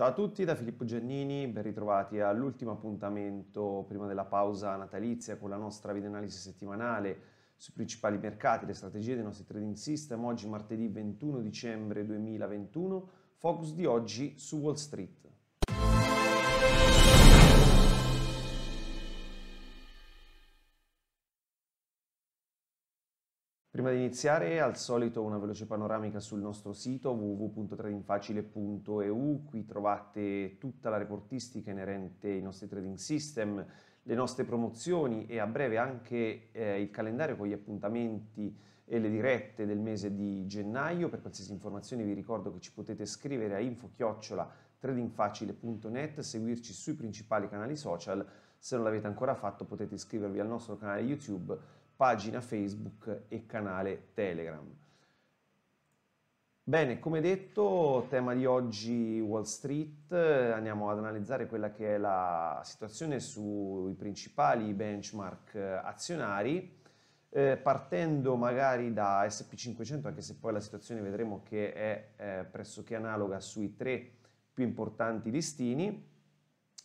Ciao a tutti da Filippo Giannini, ben ritrovati all'ultimo appuntamento prima della pausa natalizia con la nostra videoanalisi settimanale sui principali mercati, le strategie dei nostri trading system. Oggi martedì 21 dicembre 2021, focus di oggi su Wall Street. Prima di iniziare, al solito, una veloce panoramica sul nostro sito www.tradingfacile.eu. Qui trovate tutta la reportistica inerente ai nostri trading system, le nostre promozioni e a breve anche eh, il calendario con gli appuntamenti e le dirette del mese di gennaio. Per qualsiasi informazione vi ricordo che ci potete scrivere a info tradingfacile.net, seguirci sui principali canali social. Se non l'avete ancora fatto potete iscrivervi al nostro canale YouTube pagina Facebook e canale Telegram. Bene, come detto, tema di oggi Wall Street, andiamo ad analizzare quella che è la situazione sui principali benchmark azionari, eh, partendo magari da SP500, anche se poi la situazione vedremo che è eh, pressoché analoga sui tre più importanti listini.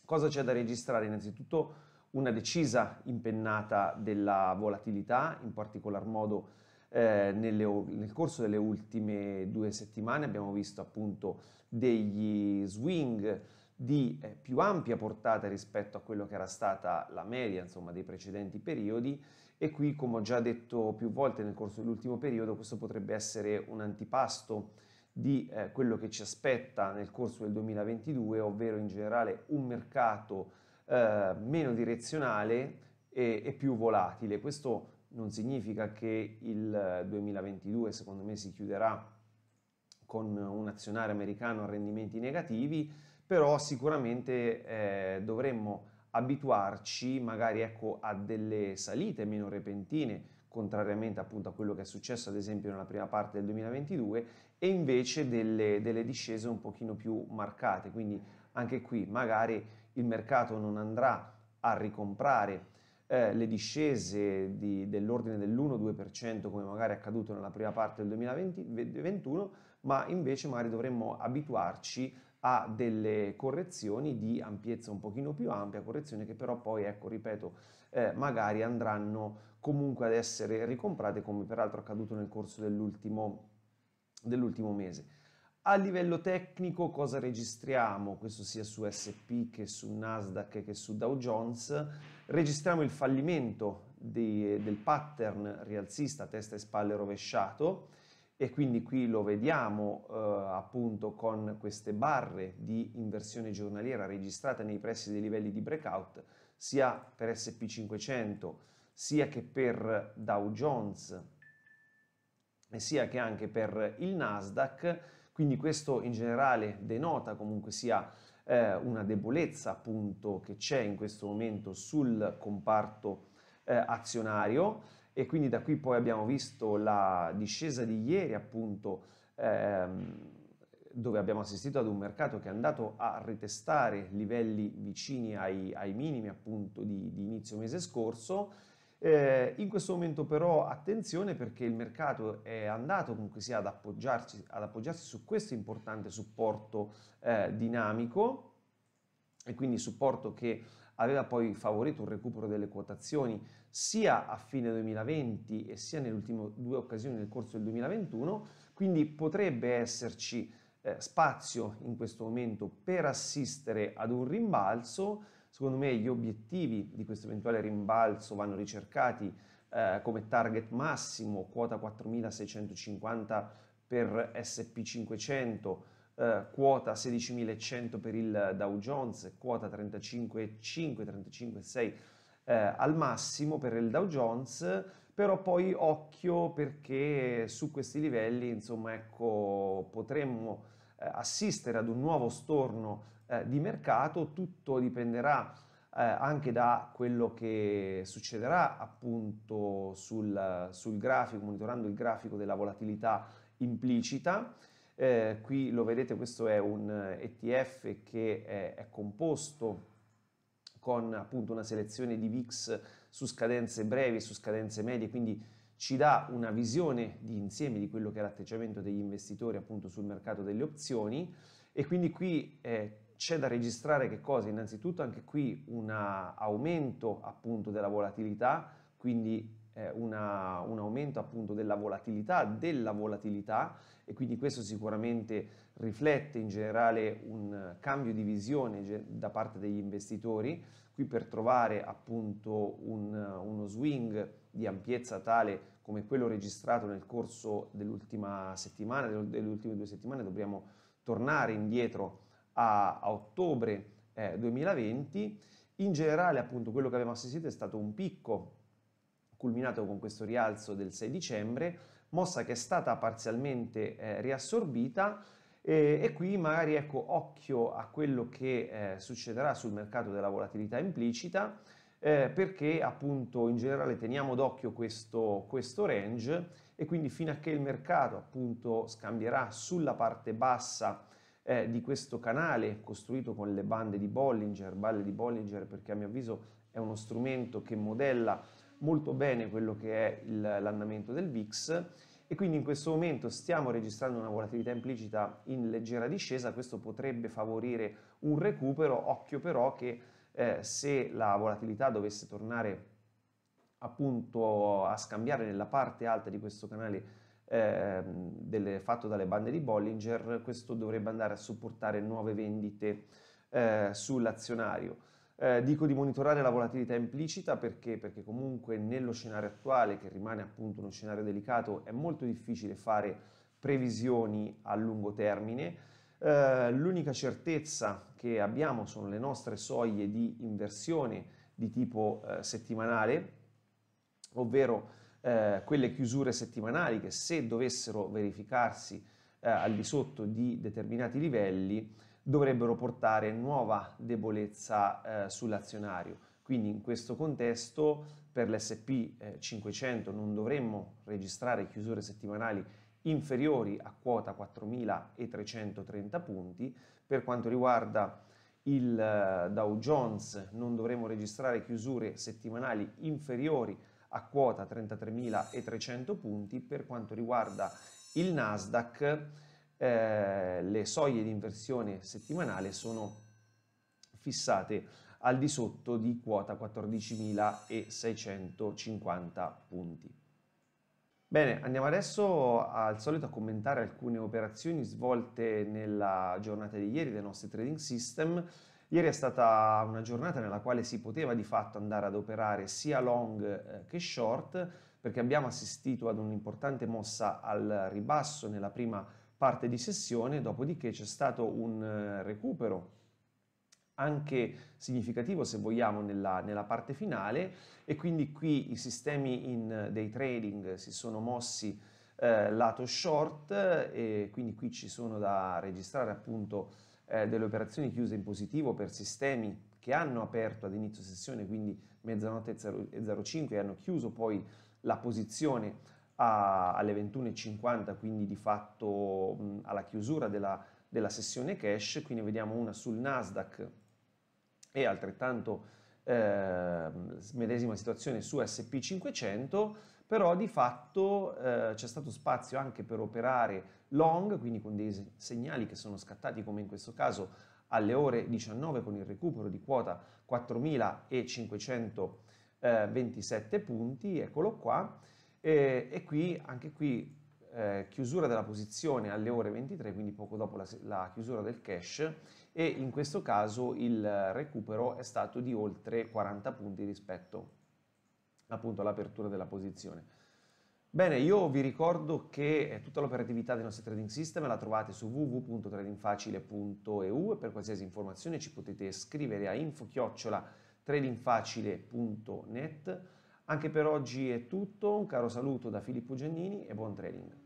Cosa c'è da registrare? Innanzitutto una decisa impennata della volatilità, in particolar modo eh, nelle, nel corso delle ultime due settimane abbiamo visto appunto degli swing di eh, più ampia portata rispetto a quello che era stata la media insomma, dei precedenti periodi e qui come ho già detto più volte nel corso dell'ultimo periodo questo potrebbe essere un antipasto di eh, quello che ci aspetta nel corso del 2022 ovvero in generale un mercato eh, meno direzionale e, e più volatile. Questo non significa che il 2022 secondo me si chiuderà con un azionario americano a rendimenti negativi, però sicuramente eh, dovremmo abituarci magari ecco, a delle salite meno repentine, contrariamente appunto a quello che è successo ad esempio nella prima parte del 2022, e invece delle, delle discese un pochino più marcate. Quindi anche qui magari il mercato non andrà a ricomprare eh, le discese di, dell'ordine dell'1-2% come magari è accaduto nella prima parte del 2021, ma invece magari dovremmo abituarci a delle correzioni di ampiezza un pochino più ampia, correzioni che però poi, ecco, ripeto, eh, magari andranno comunque ad essere ricomprate come peraltro accaduto nel corso dell'ultimo, dell'ultimo mese. A livello tecnico cosa registriamo? Questo sia su SP che su Nasdaq che su Dow Jones. Registriamo il fallimento di, eh, del pattern rialzista testa e spalle rovesciato e quindi qui lo vediamo eh, appunto con queste barre di inversione giornaliera registrate nei pressi dei livelli di breakout sia per SP500 sia che per Dow Jones e sia che anche per il Nasdaq quindi questo in generale denota comunque sia eh, una debolezza appunto che c'è in questo momento sul comparto eh, azionario e quindi da qui poi abbiamo visto la discesa di ieri appunto ehm, dove abbiamo assistito ad un mercato che è andato a ritestare livelli vicini ai, ai minimi appunto di, di inizio mese scorso eh, in questo momento però attenzione perché il mercato è andato comunque sia ad appoggiarsi, ad appoggiarsi su questo importante supporto eh, dinamico e quindi supporto che aveva poi favorito un recupero delle quotazioni sia a fine 2020 e sia nelle ultime due occasioni nel corso del 2021, quindi potrebbe esserci eh, spazio in questo momento per assistere ad un rimbalzo Secondo me gli obiettivi di questo eventuale rimbalzo vanno ricercati eh, come target massimo quota 4650 per SP500, eh, quota 16100 per il Dow Jones, quota 355, 356 eh, al massimo per il Dow Jones, però poi occhio perché su questi livelli, insomma, ecco, potremmo eh, assistere ad un nuovo storno eh, di mercato, tutto dipenderà eh, anche da quello che succederà appunto sul, sul grafico, monitorando il grafico della volatilità implicita. Eh, qui lo vedete, questo è un ETF che è, è, composto con appunto una selezione di VIX su scadenze brevi e su scadenze medie, quindi ci dà una visione di insieme di quello che è l'atteggiamento degli investitori appunto sul mercato delle opzioni e quindi qui eh, c'è da registrare che cosa? Innanzitutto anche qui un aumento appunto della volatilità, quindi eh, una, un aumento appunto della volatilità, della volatilità e quindi questo sicuramente riflette in generale un cambio di visione da parte degli investitori, qui per trovare appunto un, uno swing di ampiezza tale come quello registrato nel corso dell'ultima settimana, delle ultime due settimane, dobbiamo tornare indietro a, a ottobre eh, 2020. In generale appunto quello che abbiamo assistito è stato un picco culminato con questo rialzo del 6 dicembre, mossa che è stata parzialmente eh, riassorbita e, e, qui magari ecco occhio a quello che eh, succederà sul mercato della volatilità implicita eh, perché appunto in generale teniamo d'occhio questo, questo range e quindi fino a che il mercato appunto scambierà sulla parte bassa eh, di questo canale costruito con le bande di Bollinger, balle di Bollinger perché a mio avviso è uno strumento che modella molto bene quello che è il, l'andamento del VIX e quindi in questo momento stiamo registrando una volatilità implicita in leggera discesa, questo potrebbe favorire un recupero, occhio però che eh, se la volatilità dovesse tornare appunto a scambiare nella parte alta di questo canale eh, delle, fatto dalle bande di Bollinger, questo dovrebbe andare a supportare nuove vendite eh, sull'azionario. Eh, dico di monitorare la volatilità implicita perché, perché comunque nello scenario attuale, che rimane appunto uno scenario delicato, è molto difficile fare previsioni a lungo termine. Uh, l'unica certezza che abbiamo sono le nostre soglie di inversione di tipo uh, settimanale, ovvero uh, quelle chiusure settimanali che se dovessero verificarsi al di sotto di determinati livelli dovrebbero portare nuova debolezza eh, sull'azionario. Quindi in questo contesto per l'SP 500 eh, non dovremmo registrare chiusure settimanali inferiori a quota 4.330 punti. Per quanto riguarda il eh, Dow Jones non dovremmo registrare chiusure settimanali inferiori a quota 33.300 punti. Per quanto riguarda il Nasdaq eh, le soglie di inversione settimanale sono fissate al di sotto di quota 14.650 punti. Bene, andiamo adesso al solito a commentare alcune operazioni svolte nella giornata di ieri dei nostri trading system. Ieri è stata una giornata nella quale si poteva di fatto andare ad operare sia long eh, che short perché abbiamo assistito ad un'importante mossa al ribasso nella prima parte di sessione, dopodiché c'è stato un eh, recupero anche significativo se vogliamo nella, nella, parte finale e quindi qui i sistemi in eh, day trading si sono mossi eh, lato short eh, e quindi qui ci sono da registrare appunto eh, delle operazioni chiuse in positivo per sistemi che hanno aperto ad inizio sessione quindi mezzanotte e 05 e hanno chiuso poi la posizione a, alle 21.50, quindi di fatto mh, alla chiusura della, della, sessione cash, quindi vediamo una sul Nasdaq e altrettanto eh, medesima situazione su SP500, però di fatto eh, c'è stato spazio anche per operare long, quindi con dei segnali che sono scattati come in questo caso alle ore 19 con il recupero di quota 4527 eh, punti, eccolo qua, e, e qui, anche qui, eh, chiusura della posizione alle ore 23, quindi poco dopo la, la, chiusura del cash e in questo caso il recupero è stato di oltre 40 punti rispetto appunto all'apertura della posizione. Bene, io vi ricordo che eh, tutta l'operatività del nostro trading system la trovate su www.tradingfacile.eu e per qualsiasi informazione ci potete scrivere a info-tradingfacile.net anche per oggi è tutto, un caro saluto da Filippo Giannini e buon trading.